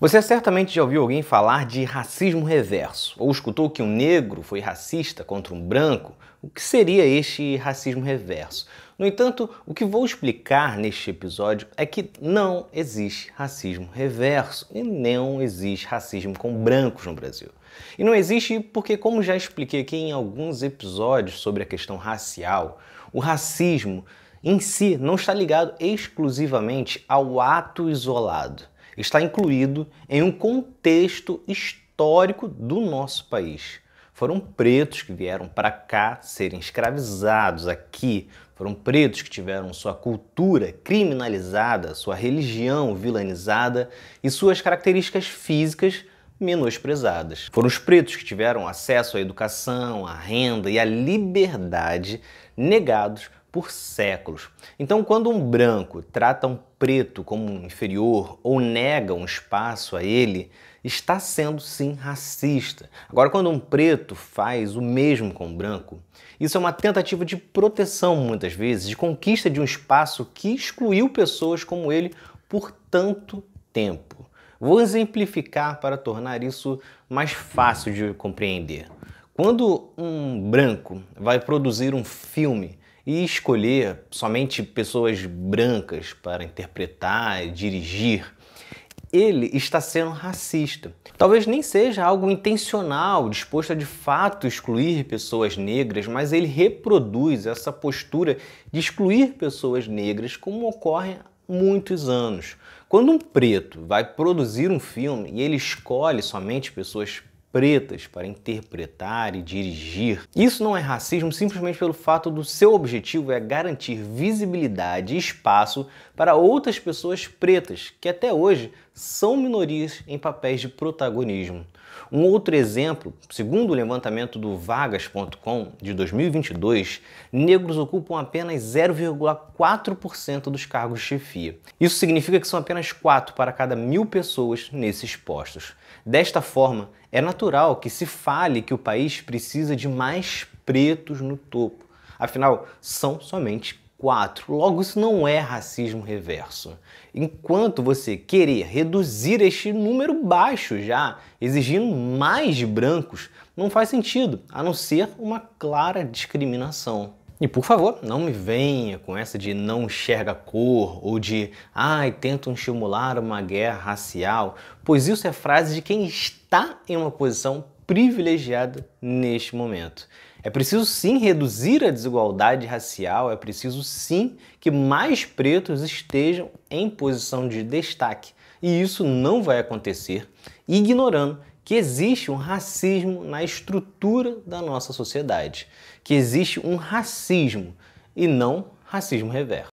Você certamente já ouviu alguém falar de racismo reverso, ou escutou que um negro foi racista contra um branco. O que seria este racismo reverso? No entanto, o que vou explicar neste episódio é que não existe racismo reverso e não existe racismo com brancos no Brasil. E não existe porque, como já expliquei aqui em alguns episódios sobre a questão racial, o racismo em si não está ligado exclusivamente ao ato isolado está incluído em um contexto histórico do nosso país. Foram pretos que vieram para cá serem escravizados aqui, foram pretos que tiveram sua cultura criminalizada, sua religião vilanizada e suas características físicas menosprezadas. Foram os pretos que tiveram acesso à educação, à renda e à liberdade negados por séculos. Então, quando um branco trata um preto como um inferior ou nega um espaço a ele, está sendo sim racista. Agora, quando um preto faz o mesmo com um branco, isso é uma tentativa de proteção, muitas vezes, de conquista de um espaço que excluiu pessoas como ele por tanto tempo. Vou exemplificar para tornar isso mais fácil de compreender. Quando um branco vai produzir um filme e escolher somente pessoas brancas para interpretar e dirigir, ele está sendo racista. Talvez nem seja algo intencional, disposto a de fato excluir pessoas negras, mas ele reproduz essa postura de excluir pessoas negras, como ocorre há muitos anos. Quando um preto vai produzir um filme e ele escolhe somente pessoas pretas para interpretar e dirigir. Isso não é racismo simplesmente pelo fato do seu objetivo é garantir visibilidade e espaço para outras pessoas pretas, que até hoje são minorias em papéis de protagonismo. Um outro exemplo, segundo o levantamento do vagas.com de 2022, negros ocupam apenas 0,4% dos cargos de chefia. Isso significa que são apenas 4 para cada mil pessoas nesses postos. Desta forma, é natural que se fale que o país precisa de mais pretos no topo. Afinal, são somente quatro. Logo, isso não é racismo reverso. Enquanto você querer reduzir este número baixo já, exigindo mais brancos, não faz sentido, a não ser uma clara discriminação. E por favor, não me venha com essa de não enxerga cor ou de ai, tentam estimular uma guerra racial, pois isso é frase de quem está em uma posição privilegiada neste momento. É preciso sim reduzir a desigualdade racial, é preciso sim que mais pretos estejam em posição de destaque. E isso não vai acontecer ignorando que existe um racismo na estrutura da nossa sociedade, que existe um racismo e não racismo reverso.